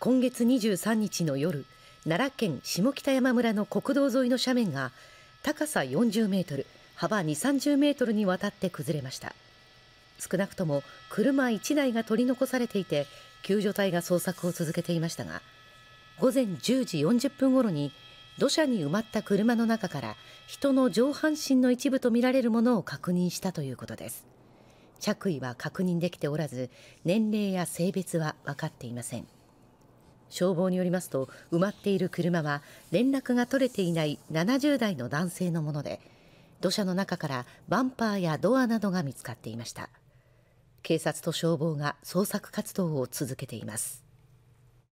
今月23日の夜奈良県下北山村の国道沿いの斜面が高さ40メートル幅2 3 0メートルにわたって崩れました少なくとも車1台が取り残されていて救助隊が捜索を続けていましたが午前10時40分ごろに土砂に埋まった車の中から人の上半身の一部とみられるものを確認したということです着衣は確認できておらず年齢や性別は分かっていません消防によりますと埋まっている車は連絡が取れていない70代の男性のもので土砂の中からバンパーやドアなどが見つかっていました警察と消防が捜索活動を続けています